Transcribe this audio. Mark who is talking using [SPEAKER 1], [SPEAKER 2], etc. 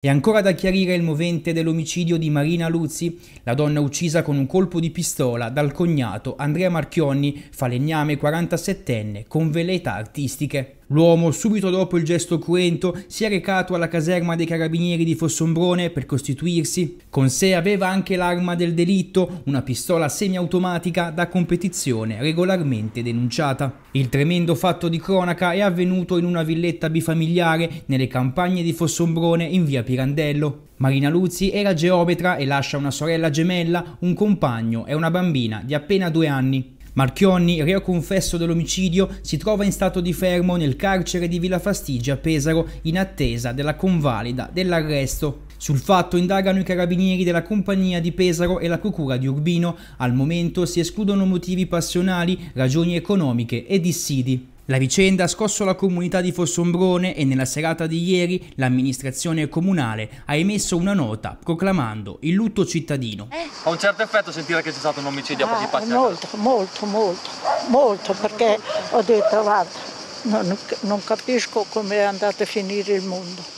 [SPEAKER 1] È ancora da chiarire il movente dell'omicidio di Marina Luzzi, la donna uccisa con un colpo di pistola dal cognato Andrea Marchionni, falegname 47enne, con veleità artistiche. L'uomo, subito dopo il gesto cruento, si è recato alla caserma dei carabinieri di Fossombrone per costituirsi. Con sé aveva anche l'arma del delitto, una pistola semiautomatica da competizione regolarmente denunciata. Il tremendo fatto di cronaca è avvenuto in una villetta bifamiliare nelle campagne di Fossombrone in via Pirandello. Marina Luzzi era geometra e lascia una sorella gemella, un compagno e una bambina di appena due anni. Marchionni, reo confesso dell'omicidio, si trova in stato di fermo nel carcere di Villa Fastigia a Pesaro in attesa della convalida dell'arresto. Sul fatto indagano i carabinieri della compagnia di Pesaro e la procura di Urbino. Al momento si escludono motivi passionali, ragioni economiche e dissidi. La vicenda ha scosso la comunità di Fossombrone e nella serata di ieri l'amministrazione comunale ha emesso una nota proclamando il lutto cittadino. Eh. Ha un certo effetto sentire che c'è stato un omicidio ah, a pochi passi? Molto, molto, molto, molto, perché ho detto guarda, non, non capisco come è andato a finire il mondo.